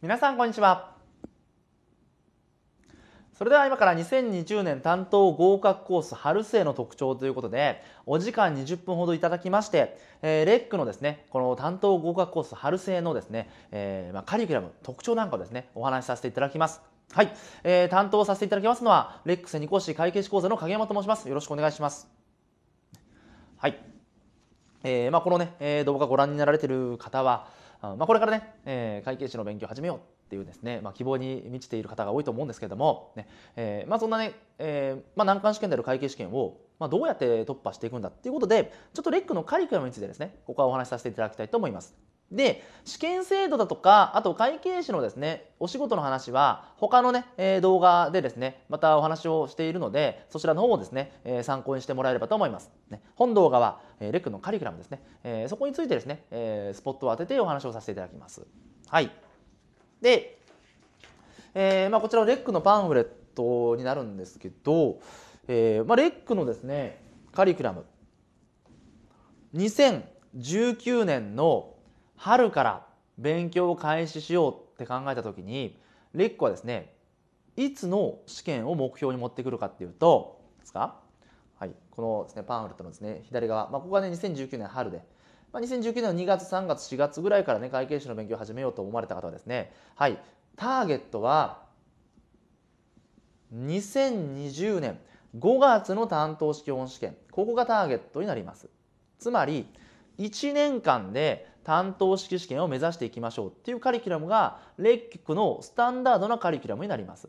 皆さんこんにちはそれでは今から2020年担当合格コース春生の特徴ということでお時間20分ほどいただきまして、えー、レックのですねこの担当合格コース春生のですね、えー、まあ、カリキュラム特徴なんかをですねお話しさせていただきますはい、えー、担当させていただきますのはレックス2講師会計士講座の影山と申しますよろしくお願いしますはいえーまあ、このね、えー、動画ご覧になられてる方は、まあ、これからね、えー、会計士の勉強を始めようっていうですね、まあ、希望に満ちている方が多いと思うんですけれどもね、ねえーまあ、そんなね、えーまあ、難関試験である会計試験を、まあ、どうやって突破していくんだっていうことでちょっとレックのカリキュラムについてですねここはお話しさせていただきたいと思います。で、試験制度だとか、あと会計士のですね、お仕事の話は、他のね、え動画でですね、またお話をしているので、そちらの方をですね、え参考にしてもらえればと思います。ね、本動画は、えレックのカリキュラムですね、えそこについてですね、えスポットを当ててお話をさせていただきます。はい。で、えー、まあ、こちらレックのパンフレットになるんですけど、えー、まあ、レックのですね、カリキュラム、2019年の春から勉強を開始しようって考えた時にレックはですねいつの試験を目標に持ってくるかっていうとですか、はい、このです、ね、パンフレットのです、ね、左側、まあ、ここがね2019年春で、まあ、2019年の2月3月4月ぐらいからね会計士の勉強を始めようと思われた方はですね、はい、ターゲットは2020年5月の担当試験本試験ここがターゲットになりますつまり1年間で担当式試験を目指していきましょうっていうカリキュラムがレッキのスタンダードなカリキュラムになります。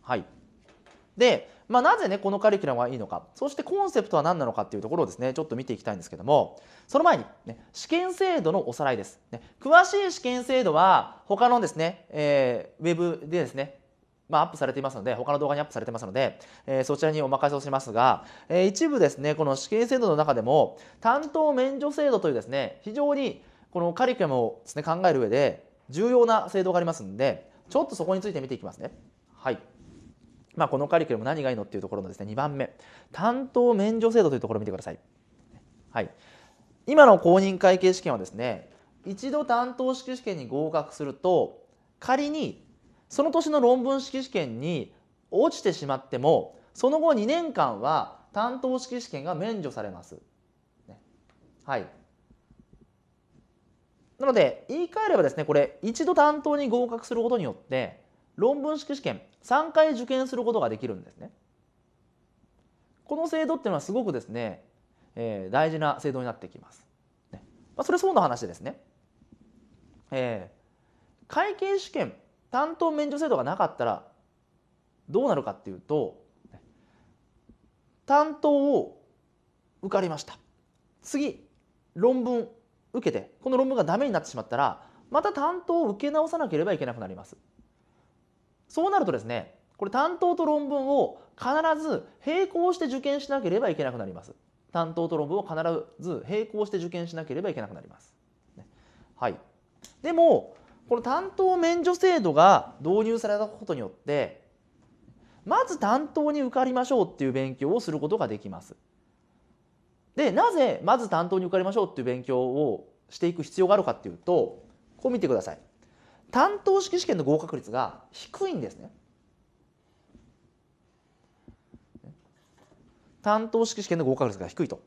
はい、で、まあ、なぜねこのカリキュラムはいいのかそしてコンセプトは何なのかっていうところをですねちょっと見ていきたいんですけどもその前に、ね、試験制度のおさらいです、ね、詳しい試験制度は他のですね、えー、ウェブでですねまあ、アップされていますので他の動画にアップされてますので、えー、そちらにお任せをしますが、えー、一部ですねこの試験制度の中でも担当免除制度というですね非常にこのカリキュラムをですね考える上で重要な制度がありますんでちょっとそこについて見ていきますね。はいまあ、このカリキュラム何がいいのっていうところのですね2番目担当免除制度というところを見てください。はい、今の公認会計試験はですね一度担当式試験に合格すると仮にその年の論文式試験に落ちてしまってもその後2年間は担当式試験が免除されます。ね、はいなので言い換えればですねこれ一度担当に合格することによって論文式試験3回受験することができるんですね。この制度っていうのはすごくですね、えー、大事な制度になってきます。ねまあ、それそうの話ですね。えー、会計試験担当免除制度がなかったらどうなるかっていうと担当を受かりました次論文受けてこの論文がダメになってしまったらまた担当を受け直さなければいけなくなります。そうなるとですねこれ担当と論文を必ず並行して受験しなければいけなくなります。担当と論文を必ず並行して受験しなければいけなくなります。はい、でもこの担当免除制度が導入されたことによってまず担当に受かりましょうっていう勉強をすることができます。でなぜまず担当に受かりましょうっていう勉強をしていく必要があるかっていうとこう見てください担当式試験の合格率が低いんですね担当式試験の合格率が低いと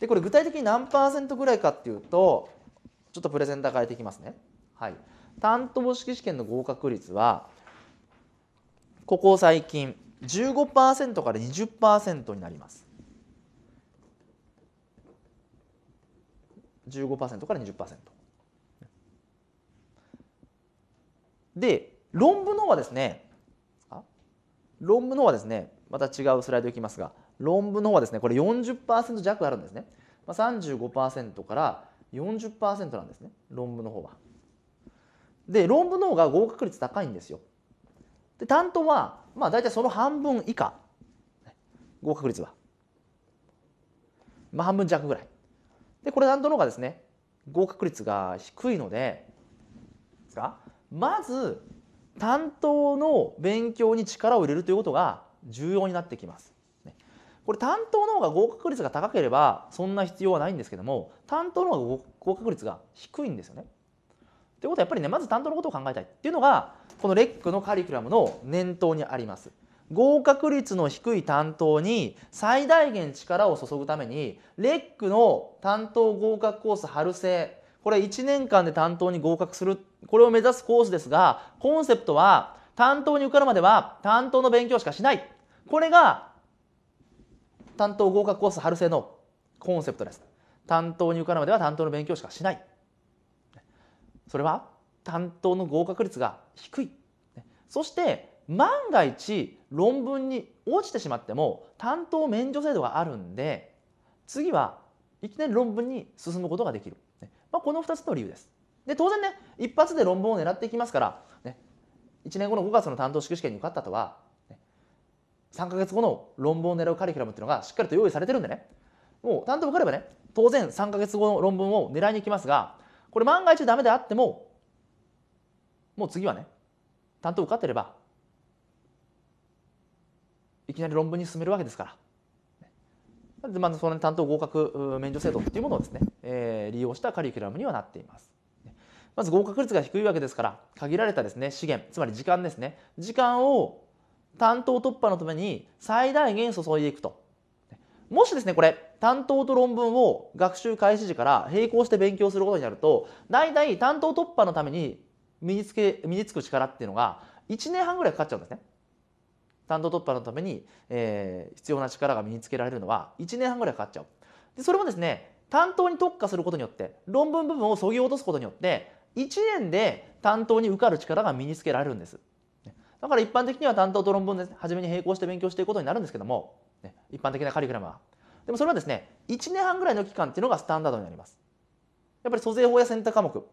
でこれ具体的に何パーセントぐらいかっていうとちょっとプレゼンター変えていきますねはい担当式試験の合格率はここ最近15%から20%になります15%から20%。で論文の方はですね論文の方はですねまた違うスライドいきますが論文の方はですねこれ40%弱あるんですね、まあ、35%から40%なんですね論文の方は。で論文の方が合格率高いんですよ。で担当はまあ大体その半分以下合格率は、まあ、半分弱ぐらいでこれ何度の方がですね合格率が低いのでですかまず担当の勉強に力を入れるということが重要になってきます。これ担当の方が合格率が高ければそんな必要はないんですけども担当の方が合格率が低いんですよね。ということはやっぱりねまず担当のことを考えたいっていうのがこのレックのカリキュラムの念頭にあります。合格率の低い担当に最大限力を注ぐためにレックの担当合格コース春制これ1年間で担当に合格するこれを目指すコースですがコンセプトは担当に受かるまでは担当の勉強しかしないこれが担当合格コース春制のコンセプトです担当に受かるまでは担当の勉強しかしないそれは担当の合格率が低いそして万が一論文に落ちてしまっても担当免除制度があるんで次はいきなり論文に進むことができる、まあ、この2つの理由です。で当然ね一発で論文を狙っていきますから、ね、1年後の5月の担当式試験に受かったとは、ね、3か月後の論文を狙うカリキュラムっていうのがしっかりと用意されてるんでねもう担当受かればね当然3か月後の論文を狙いに行きますがこれ万が一ダメであってももう次はね担当受かってればいきなり論文に進めるわけですから。でまずその担当合格免除制度っていうものをですね、えー、利用したカリキュラムにはなっています。まず合格率が低いわけですから限られたですね資源つまり時間ですね時間を担当突破のために最大限注いでいくともしですねこれ担当と論文を学習開始時から並行して勉強することになると大体担当突破のために身につけ身につく力っていうのが1年半ぐらいかかっちゃうんですね。単刀突破のために、えー、必要な力が身につけられるのは1年半ぐらいかかっちゃう。でそれもですね担当に特化することによって論文部分をそぎ落とすことによって1年で担当に受かる力が身につけられるんです。だから一般的には担当と論文で初めに並行して勉強していくことになるんですけども、ね、一般的なカリグラムは。でもそれはですね1年半ぐらいの期間っていうのがスタンダードになります。やっぱり租税法や選択科目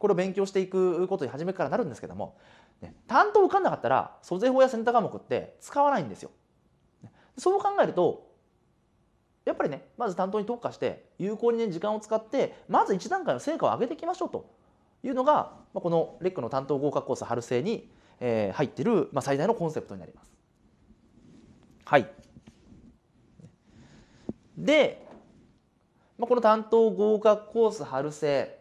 これを勉強していくことに初めからなるんですけども、ね、担当受かんなかったら租税法や選択科目って使わないんですよ。そう考えるとやっぱりねまず担当に特化して有効にね時間を使ってまず1段階の成果を上げていきましょうというのが、まあ、このレックの担当合格コース春生に、えー、入ってる、まあ、最大のコンセプトになります。はいで、まあ、この担当合格コース春生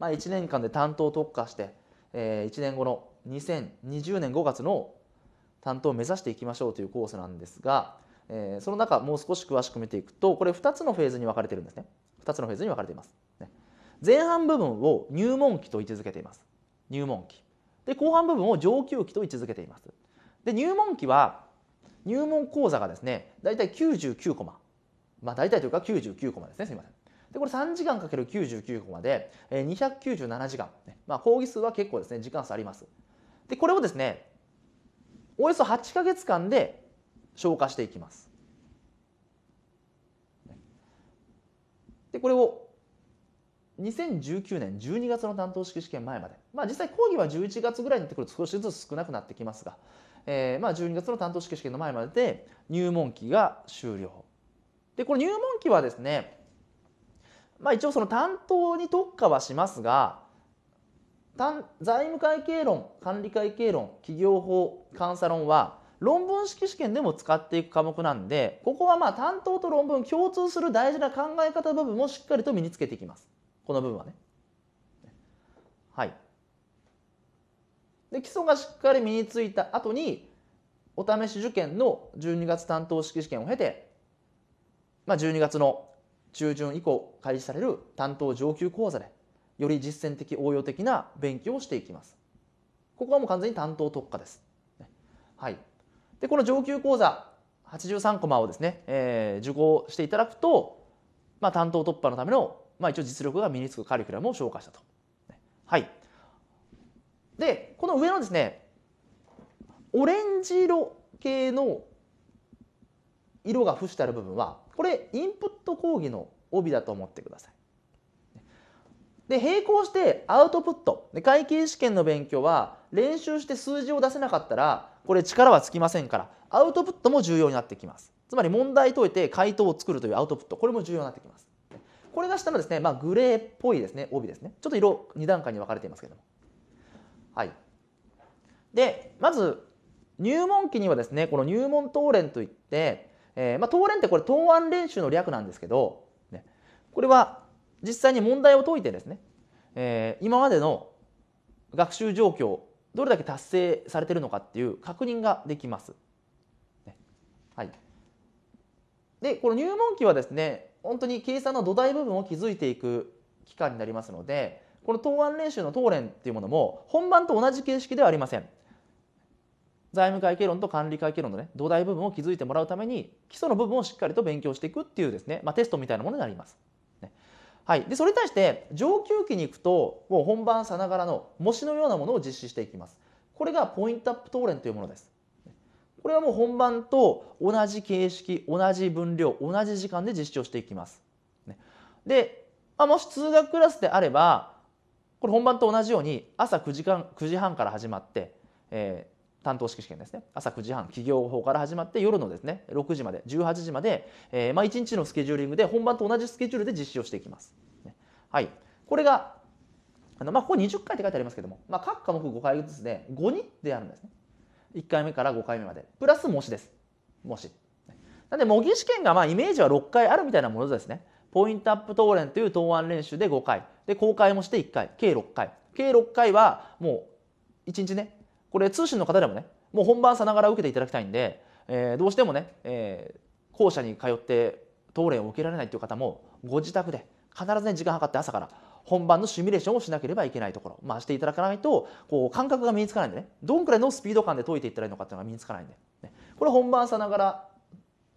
まあ、1年間で担当特化して、えー、1年後の2020年5月の担当を目指していきましょうというコースなんですが、えー、その中もう少し詳しく見ていくとこれ2つのフェーズに分かれてるんですね2つのフェーズに分かれています、ね、前半部分を入門期と位置づけています入門期で後半部分を上級期と位置づけていますで入門期は入門講座がですね大体99コマまあ大体というか99コマですねすみませんでこれ3時間かける99個まで、え297時間、まあ、講義数は結構ですね時間差ありますでこれをですねおよそ8か月間で消化していきますでこれを2019年12月の担当式試験前まで、まあ、実際講義は11月ぐらいになってくると少しずつ少なくなってきますが、えー、まあ12月の担当式試験の前までで入門期が終了でこれ入門期はですねまあ、一応その担当に特化はしますが財務会計論管理会計論企業法監査論は論文式試験でも使っていく科目なんでここはまあ担当と論文共通する大事な考え方部分もしっかりと身につけていきますこの部分はね。はい、で基礎がしっかり身についた後にお試し受験の12月担当式試験を経て、まあ、12月の中旬以降開始される担当上級講座でより実践的応用的な勉強をしていきます。ここはもう完全に担当特化です。はい、でこの上級講座83コマをですね、えー、受講していただくと、まあ、担当突破のための、まあ、一応実力が身につくカリキュラムを紹介したと。はい、でこの上のですねオレンジ色系の色が付してある部分はこれインプット講義の帯だと思ってください。で並行してアウトプットで会計試験の勉強は練習して数字を出せなかったらこれ力はつきませんからアウトプットも重要になってきますつまり問題解いて回答を作るというアウトプットこれも重要になってきますこれが下のですね、まあ、グレーっぽいですね帯ですねちょっと色2段階に分かれていますけどもはいでまず入門期にはですねこの入門答練といってえー、まあ、答練ってこれ答案練習の略なんですけど、ね、これは実際に問題を解いてですね、えー、今までの学習状況どれだけ達成されてるのかっていう確認ができます。ね、はい、でこの入門期はですね本当に計算の土台部分を築いていく期間になりますのでこの答案練習の答練っていうものも本番と同じ形式ではありません。財務会計論と管理会計論のね土台部分を築いてもらうために基礎の部分をしっかりと勉強していくっていうですね、まあ、テストみたいなものになります。ねはい、でそれに対して上級期に行くともう本番さながらの模試のようなものを実施していきます。これがポイントアップ答練というものです。これはもう本番と同じ形式同じ分量同じ時間で実施をしていきます。ね、で、まあ、もし通学クラスであればこれ本番と同じように朝9時間9時半から始まって、えー、担当式試験ですね朝9時半企業法から始まって夜のですね6時まで18時まで、えー、まあ、1日のスケジューリングで本番と同じスケジュールで実施をしていきます。ね、はい、これがあの、まあ、ここ20回って書いてありますけども、まあ、各科目5回ずつで5人であるんですね1回目から5回目までプラス模試です模試なんで模擬試験がまあイメージは6回あるみたいなものですねポイントアップ答練という答案練習で5回で公開もして1回計6回計6回はもう1日ねこれ通信の方でもねもう本番さながら受けていただきたいんで、えー、どうしてもね、えー、校舎に通って答練を受けられないという方もご自宅で必ずね時間計って朝から本番のシミュレーションをしなければいけないところ、まあ、していただかないとこう感覚が身につかないんでねどんくらいのスピード感で解いていったらいいのかっていうのが身につかないんで、ね、これ本番さながら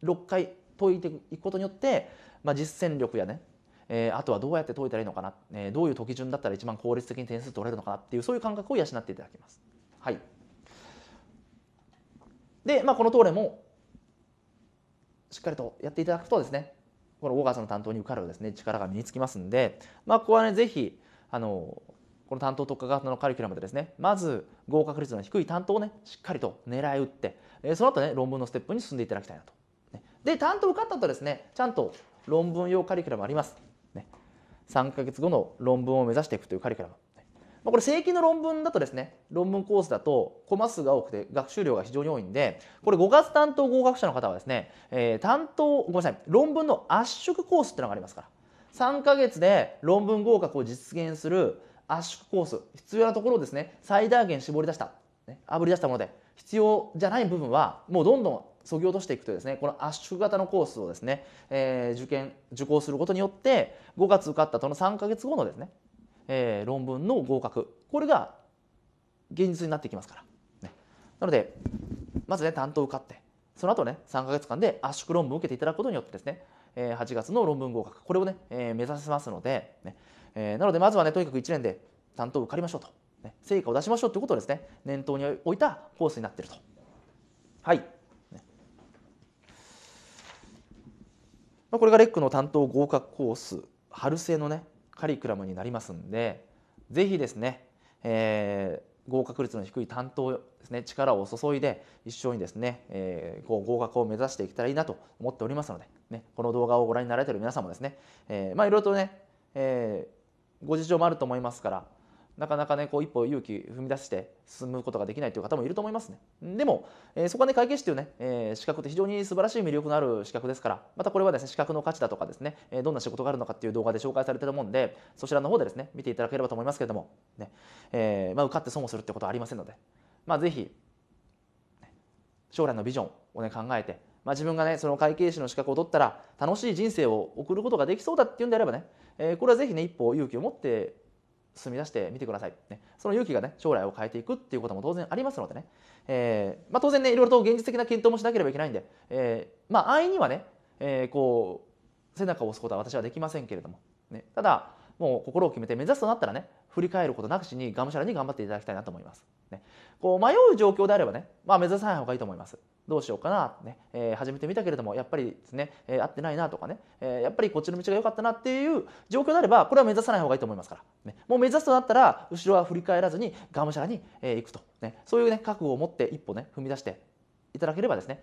6回解いていくことによって、まあ、実践力やねえー、あとはどうやって解いたらいいのかな、えー、どういう解き順だったら一番効率的に点数取れるのかなっていうそういう感覚を養っていただきます。はい、で、まあ、このトーレもしっかりとやっていただくとですねこの5月の担当に受かるですね力が身につきますんで、まあ、ここはねぜひあのこの担当特化型のカリキュラムでですねまず合格率の低い担当をねしっかりと狙い打って、えその後ね論文のステップに進んでいただきたいなと。で担当受かったとですねちゃんと論文用カリキュラムあります。3か月後の論文を目指していくというカリキュラムまあ、これ正規の論文だとですね論文コースだとコマ数が多くて学習量が非常に多いんでこれ5月担当合格者の方はですね、えー、担当ごめんなさい論文の圧縮コースってのがありますから3か月で論文合格を実現する圧縮コース必要なところをですね最大限絞り出した、ね、あぶり出したもので必要じゃない部分はもうどんどん削ぎ落としていくというですねこの圧縮型のコースをですね、えー、受験受講することによって5月受かったとの3か月後のですねえー、論文の合格これが現実になってきますから、ね、なのでまずね担当受かってその後ね3か月間で圧縮論文を受けていただくことによってですね8月の論文合格これをね、えー、目指せますのでね、えー、なのでまずはねとにかく1年で担当受かりましょうと、ね、成果を出しましょうということをですね念頭に置いたコースになっていると。はい、まあ、これがレックの担当合格コース春生のねカリキュラムになりますんで是非ですね、えー、合格率の低い担当ですね力を注いで一緒にですね、えー、合格を目指していけたらいいなと思っておりますので、ね、この動画をご覧になられている皆さんもですね、えー、まあいろいろとね、えー、ご事情もあると思いますからなかなかねこう一歩勇気踏み出して進むことができないという方もいると思いますねでも、えー、そこはね会計士というね、えー、資格って非常に素晴らしい魅力のある資格ですからまたこれはですね資格の価値だとかですね、えー、どんな仕事があるのかっていう動画で紹介されてると思うんでそちらの方でですね見ていただければと思いますけれどもね、えー、まあ、受かって損をするってことはありませんのでまあぜひ将来のビジョンをね考えてまあ、自分がねその会計士の資格を取ったら楽しい人生を送ることができそうだっていうんであればね、えー、これはぜひね一歩勇気を持って進み出してみてください、ね、その勇気がね将来を変えていくっていうことも当然ありますのでね、えーまあ、当然ねいろいろと現実的な検討もしなければいけないんで、えー、まあ安易にはね、えー、こう背中を押すことは私はできませんけれども、ね、ただもう心を決めて目指すとなったらね振り返ることなくしにがむしゃらに頑張っていただきたいなと思います、ね、こう迷う状況であればね、まあ、目指さない方がいいと思いますどうしようかなってね、えー、始めてみたけれどもやっぱりですね、えー、合ってないなとかね、えー、やっぱりこっちの道が良かったなっていう状況であればこれは目指さない方がいいと思いますから、ね、もう目指すとなったら後ろは振り返らずにがむしゃらに、えー、行くと、ね、そういうね覚悟を持って一歩ね踏み出していただければですね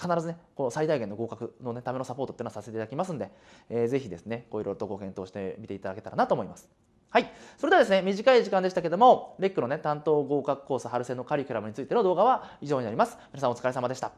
必ずねこの最大限の合格の、ね、ためのサポートっていうのはさせていただきますんで、えー、ぜひですねこういろいろとご検討してみていただけたらなと思います。はい。それではですね、短い時間でしたけども、レックのね、担当合格コース春戦のカリキュラムについての動画は以上になります。皆さんお疲れ様でした。